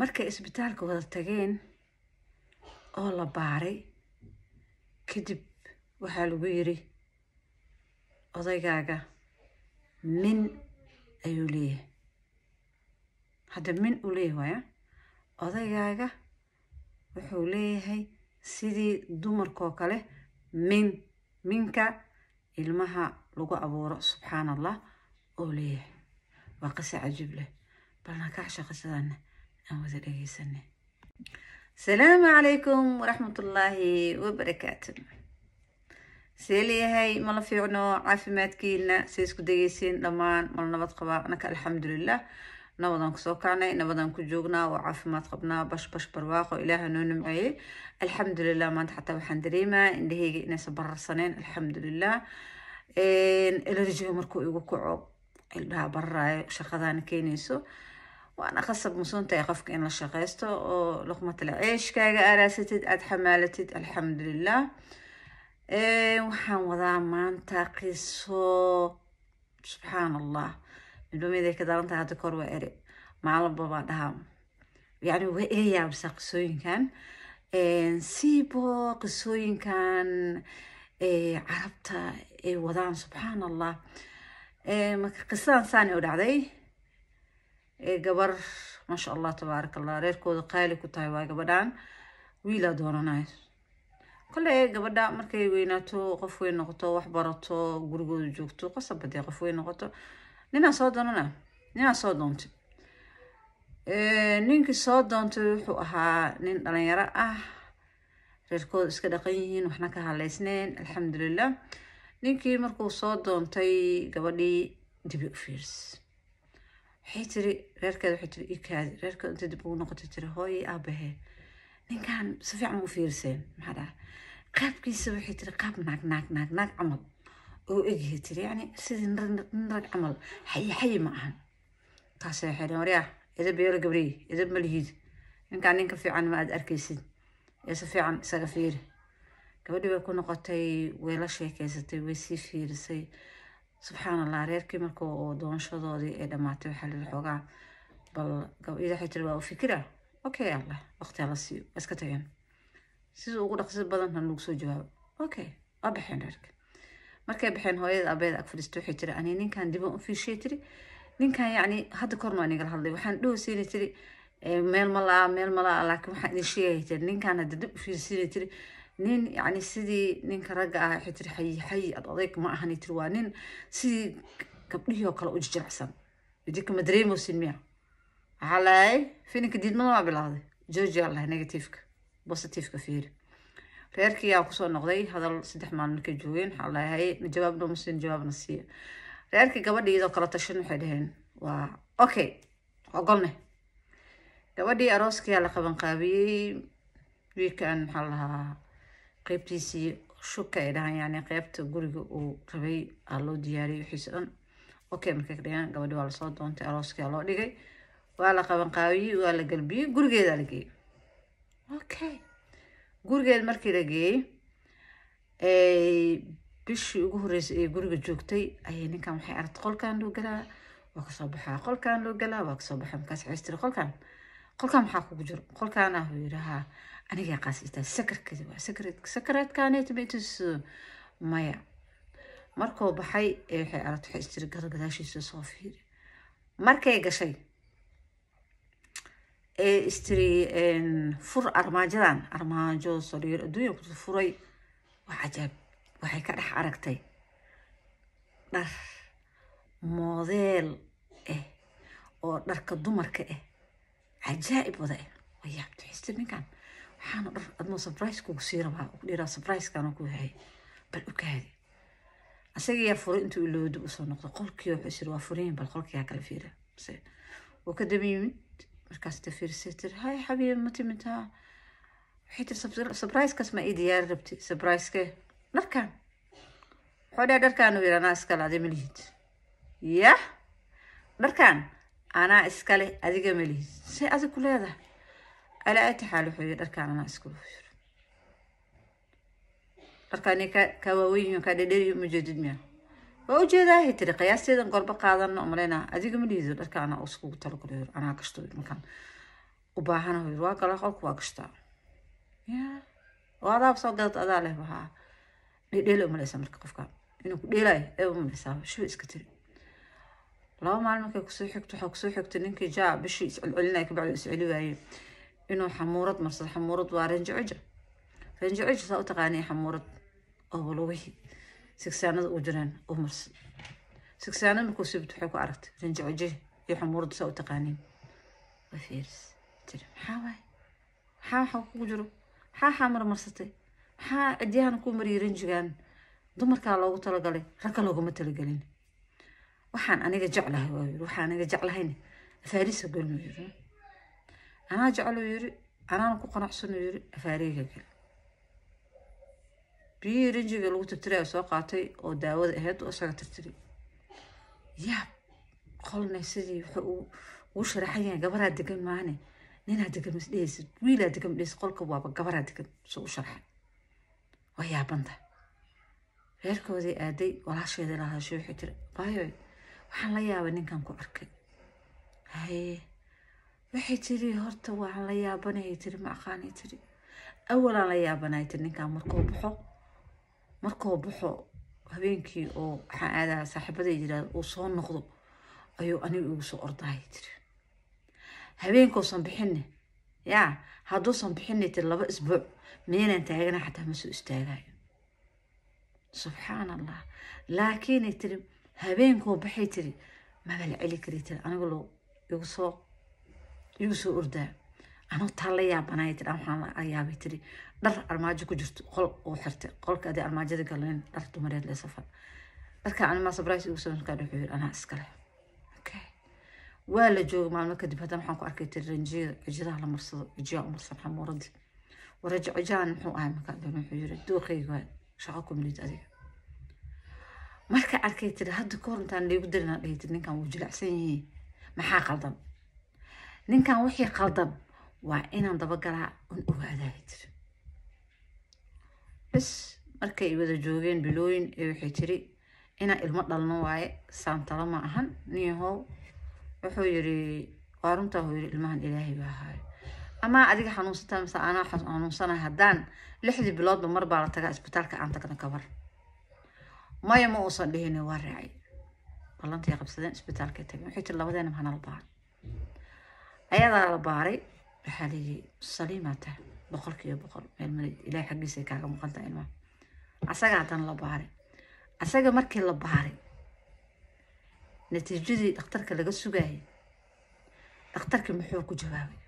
markay isbitaalka wada tageen oo la baaray kadib waxaa lagu yiri odaygaaga min ayuu leeyahay hadda min uu leeyahay waaya odaygaaga wuxuu leeyahay sidii dumarkoo kale min minka ilmaha lagu abuuro subxaan allah oo leeyahay waa qisa cajiib leh balna kaasha aan wada dhegeysanay asalaamu calaykum waraxmatullaahi wabarakaatu see leeyahay mala fiicno caafimaadkiina see isku degeysiin dhammaan mala nabad qabaa anaka alxamdulilah nabadaan kusoo kacnay nabadaan ku joognaa waa caafimaad qabnaa bash bash barwaaqo ilaaha noo nimceeyey alxamdulilah maanta xataa waxaan dareemaa indhahayga inaysan bararsaneen alxamdulilah elerjiga markuu igu kaco ildhaha bararayo shaqadaana keenayso waana khasab musuntahay qofka in la shaqaysto oo luqmatala ceeshkaaga aaraasatid aada xamaalatid alxamdulilah waxaan wadaa maanta qiso subxaan allah midbamiday ka daran tahay hadda kor waa ere maalaba baa dhahaa yacni waa ila yaabisaa qisooyinkan siibo qisooyinkan carabta ay wadaan subxaan allah marka qisadan saani u dhacday gabar maasha allah tabaarak allah reerkooda qaali ku tahay waa gabadhan wiilaa doonanayo kole gabadha markay weynaato qof weyn noqoto wax barato gurigooda joogto qasabadee qof weyn noqoto ninaa soo doonana ninaa soo doontay ninkii soo doontay wuxuu ahaa nin dhalinyaro ah reerkooda iska dhaqan yihiin waxna ka haleysneen alxamdulilah ninkii markuu soo doontay gabadhii dibi u fiirs حيتري ريركاد حيتري إيكاد ريركاد أنت دبو نقطة تري هوي أبه نين كان سفيع مو فيرسين مهدا قاب كي سوي حيتري قاب ناك ناك ناك ناك عمل و إيه تري يعني سيدي نرق نرق عمل حي حي معهم تاسي حي نوريا إذا بيولي قبري إذا بملهيد نين كان نين كفي عن ما أد أركيسين يا سفيع عن سغفير قبري بيكون نقطة ويلا شيكيسة ويسي فيرسي subxaan allah reerkii marka oo doonashadoodii ee dhammaatay waxaa lii xoogaa bal gabadhida waxay tiri waa u fikira okay allah waqti hala siiyo iska tageen sida ugu dhaqsida badan han lagu soo jawaabo okay waa baxeen reerka markay baxeen hooyada abeeda ag fadhiista waxay tiri ani ninkan dibaan u fiishay tiri ninkan yacni hadda kornu waa nigala hadlay waxaan dhahosiinay tiri meel ma laa meel ma laa laakiin waxaan idin sheegaya tiri ninkan hadda dib u fiisayna tiri نين يعني سيدي نين كرقة حتر حي حي أضغيك ما أهني تروى نين سيدي كبليه وكلا أجج العسن يديك مدريم وسلمية علي فين كديد نوع بالعادي جوجي الله هنا تيفك بس تيفك فيري ريركي يا قصو نقضي هذا السدح ما نك جوين على هاي جوابنا مسلم جوابنا سيء ريركي قبل دي ذكرت تشن حدهن وا أوكي أقولنا قبل دي أروسكي على قبل قابي ويكان حلها qeybtiisii shuka ay dhahaan yani qeybta guriga uu rabay aa loo diyaariyay wixiis dhan okay markay ka dhigaan gabadhi waa lasoo doontay arooskiaa loo dhigay waa la qabanqaabiyey waa la galbiyey gurigeedaa la geeyey okay gurigeed markii la geeyey bishii ugu horreysay ee guriga joogtay ayay ninkan waxay aragtay qolkan loo galaa waa kasoo baxaa qolkan loo galaa waa kasoo baxaa markaas xeystiri qolkan qolkan maxaa kugu jiro qolkan ah uu yidhi anigaa qaasitaa sakarkeeda waa sakareedka sakareedkaneeta maya markuu baxay ee waxay aragto waxay istiri gada gadaashiisa soo fiiri markay gashay ee istiri fur armaajadan armaajo sodhiir adduunya ku furay waa cajaab waxay ka dhex aragtay dhar modeel ah eh, oo dharka dumarka ah عجائب وذا ويا تحس المكان وحان رف أدنو سبرايس كو سيرة ما ليرا سبرايس كانوا كو هاي بل أكادي أسيجي يفوري أنتو يلو دو بصو نقطة قول كيو بسير وافورين بل قول كيو هاك الفيرة سي وكدمي يمت مركز تفير سيتر هاي حبيبي متي متى حيت سبرايس كاس ما إيدي يا ربتي سبرايس كي نركان حودا دركان ويرا ناس كالعدي مليت يا نركان أنا إسكالي أديك ملي سي أدي كل هذا على أي حال حي أركان أنا إسكالي فشر أركاني كا كواويهم كاديري مجدد ميا وأوجد هاي ترى قياس سيدا قرب قادر نعمرنا أديك ملي زود أركان أنا أسكو تلو كل أنا كشتو مكان وباهنا في الواقع لا خلق واقشتا يا وهذا بصدق أداله بها ليلو ملي سامر إنه ليلاي إيه ملي شو إسكتري لو ما علمك كسوي حكت وحكسوي حكت إنك جاء بشي قلنا يك بعد سعلي وياي إنه حمورد مرصد حمورد وارنج عجة فنج عجة سو تغاني حمورد أو لوي سكسانة أجرن أو مرصد سكسانة مكوسي بتحكو عرفت رنج عجة يا حمورد سو تغاني وفيرس ترى حاوي حا حو أجرو حا حمر مرصتي حا أديها نكون مري رنج جان دمر كالو تلاقلي ركالو متلاقلين وحان أنا جعله وحان أنا جعله هنا فارس يقول له يري أنا جعله يري أنا نكون قناع سنو يري فاريك يقول بي رنجي قالوا تبتري أو سوقاتي أو داوة إهد أو ساقة تبتري يا قلنا سيدي وش رحيا قبرة دقن معاني نين هدقن مس ليس ويلا دقن ليس قل كبابا قبرة دقن سو شرح ويا بنده غير كودي أدي ولا شيء ده لا شيء حتر بايوي waxaan la yaabay ninkan ku arkay haye waxay tiri horta waan la yaabanayay tiri ma aqaanay tiri awalaan la yaabanay tiri ninkan markuu baxo markuu baxo habeenkii oo waxaan aadaa saaxiibaday yidhaahdo uu soo noqdo ayuu aniga igu soo ordahay tiri habeenkousan bixinne yaa hadduusan bixinay tiri laba isbuuc miyaynaan taagana xataa ma soo istaagayo subxaan allah laakiinay tiri هبينكو بحي تري ما بلا علي كري تري أنا قلو يوصو يوصو أردا أنا طالة يا بناي تري أنا حانا أيا بي تري در أرماجي كو جرتو قل وحرتي قل كادي أرماجي دي قلنين در تمريد لي سفر لكا أنا ما صبرايش يوصو نكاد حوير أنا أسكالي أوكي ولا جوغ ما نكد بهذا محاك أركي تري رنجير عجرة على مرصد عجرة مرصد حمورد ورجع جان حو أي مكان دون حوير دوخي يقول شعوكم ليت أذيك marka arkay tiri hadda kahor intaan laygu dirina dhihi tiri ninkan wuu jilacsan yihiin maxaa qaldan ninkan wixii qaldan waa inaan dabagalaa un ogaadahay tiri bis markay wada joogeen bilooyin ee waxay tiri inaan ilmo dhalno waaye saantalo ma ahan niyahow wuxuu yiri waaruntaa huu yiri ilmahan ilaahay baa ahaayo ama adiga xanuunsantaa mise anaa xanuunsana haddaan lixdii biloodba mar baa la tagaa isbitaalka aan tagna kabar ما يما وصل لي هنا ورعي والله انت يا قبسدان اسبتال كتب وحيت الله وذين مهان البار ايضا الباري بحالي سليمة بخل كي بخل يا المريد الهي حقي سيكا مقلتا الما عساقا عطان الباري عساقا مركي الباري نتيجة دي اخترك لغا سوقاهي اخترك محوك جوابي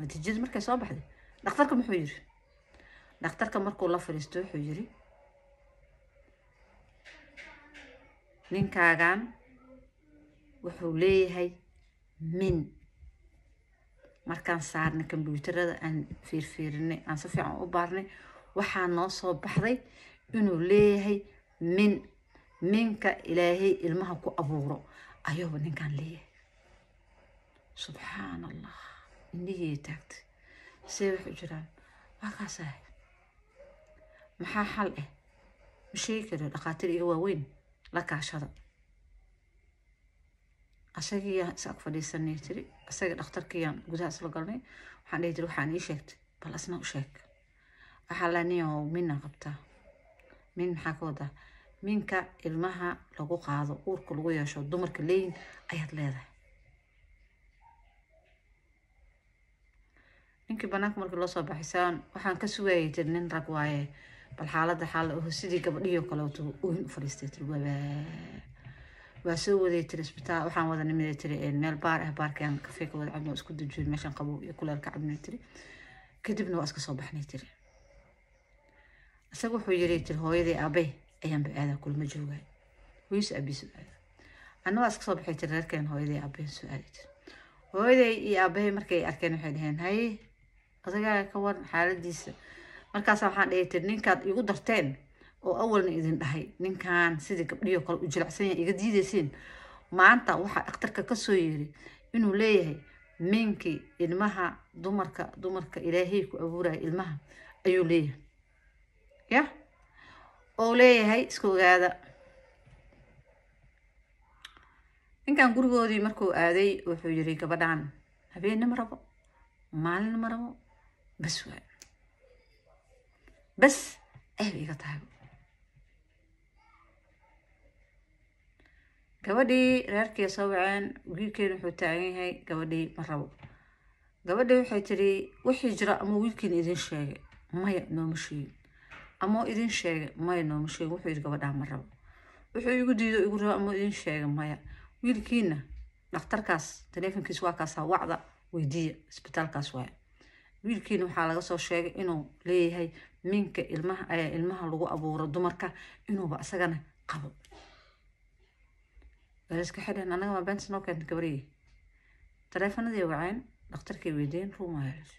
نتيجة مركي صوبح دي اخترك محوك جوابي اخترك مركو الله فلسطو حجري ninkaagan wuxuu leeyahay min markaan saarnay kombyuutarada aan fiirfiirinay aan si fiican u baarnay waxaa noo soo baxday inuu leeyahay min minka ilaahay ilmaha ku abuuro ayuuba ninkaan leeyahay subxaan allah indhihii taagtay see wax u jiraan waakaas ahay maxaa xal ah ma sheegi kario dhakhaatiir iyo waaweyn لك عشرة أسيجي ساق فديسني تري أسيج دكتور كيان جزاه الله قرني وحنا يدرو حنا يشيت بلسنا وشيك أحلاني أو من غبتا من حكودا من كا المها لغو قاضو أور كل ويا شو دمر كلين أيات ليدا إنك بناك مرك الله صباح حسان وحن كسوي تنين رقواي bal xaalada xaal sidii gabadhiyo kaleeto oohin u fadhiistay tiri waa soo waday tiri isbitaal waxaan wada nimida tiri meel baar ah baarkaan kafee ka wada cabno isku dajuoy meeshaan qabo iyo kuleelka cabno tiri kadibna waa iska soo baxnay tiri isaga wuxuu yiri tiri hooyadii aabay ayaan bicaadaa kulama joogaa hooyadiisu aabii soo aaday anna waa iska soo baxay tiri reerkeen hooyadii aabay soo aaday tiri hooyaday iyo aabahay markay arkeen waxay dhaheen haye asagaa ka waran xaaladiisa markaasaa waxaan dhayatay ninkaad igu darteen oo awalna idin dhahay ninkan sidii gabdhiyo kale u jilacsanyaha iga diidayseen maanta waxaa dhakhtarka kasoo yeeri inuu leeyahay miinkii ilmaha dumarka dumarka ilaahay ku abuuraya ilmaha ayuu leeyahay yah oo leeyahay iska ogaada ninkan gurigoodii markuu aaday wuxuu yiri gabadhaan habeenimo rabo maalinimo rabo baswaa bas ahal iga tahago gabadhii reerkii soo waceen wiilkeena wuxuu taagan yahay gabadhii ma rabo gabadhii waxay tidhi wixii jira ama wiilkiina idin sheegay maya nooma sheegin ama idin sheegay maya nooma sheegin wuxuu yidhi gabadhaa ma rabo wuxuu igu diido igu rabo ama idin sheegay maya wiilkiina dhakhtarkaas taleefonkiis waa kaasaa wacda weydiiya isbitaalkaas waaya wiilkiina waxaa laga soo sheegay inuu minka ilmaha ilmaha lagu abuuro dumarka inuuba asagana qabo baliska xidhan anagama bens noo keenta gabariyey taleefanadii waceen dhakhtarkay weydiiyeen ruumaayas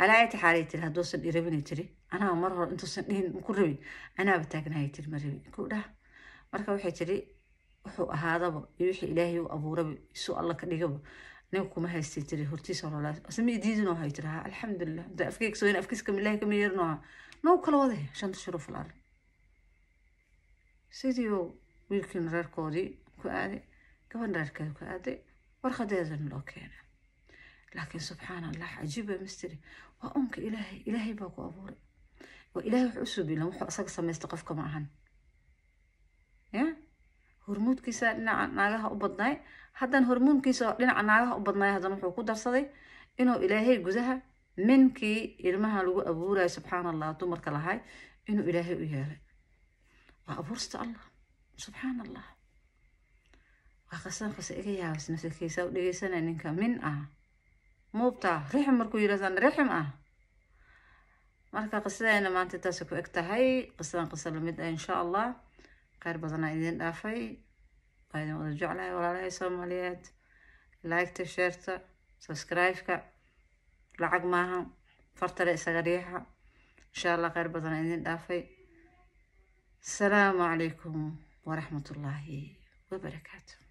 calaayati xaalay tiri hadduusan i rabinay tiri anaa mar hore intuusan dhihin ku rabin anaaba taagnahay tiri ma rabin kudhah marka waxay tiri wuxuu ahaadaba iyo wixii ilaahay u abuuraba isuu alla ka dhigaba نوكو ما هايستي تري هورتي صلاة اسمي ديز نو هاي ترها الحمد لله ده أفكيك سوين أفكيس كم الله كم يرنوها نو كل وضعه عشان تشرف الأرض سيديو ويلكن رار كودي كأدي كمان رار كيو كأدي ورخد يزن لو كينا لكن سبحان الله عجيبة مستري وأمك إلهي إلهي باكو أبوري وإلهي حسوبي لو حسق سميست قفك معهن يا هرمون كيسا ناغاها أبضناي هدان هرمون كيسا ناغاها أبضناي هدان حوكو درصدي إنو إلهي قزها من كي إرمها لغو أبورا سبحان الله تمر كالهاي إنو إلهي إيهالي وأبورست الله سبحان الله وقصان قصا إيكي ياوس نسي كيسا وليسانا ننكا من آه موبتا رحم مركو يرزان رحم آه مركا قصا إنا ما أنت تاسكو إكتهي قصان قصا لمدة إن شاء الله qeyr badanaa idiin dhaafay waa idin wada jeclahay walaalahay soomaaliyeed likta sheerta subscribe-ka lacag maaha fartale isaga dhiixa insha allah qeyr badanaa idiin dhaafay asalaamu calaykum waraxmatullaahi ullaahi wabarakaatu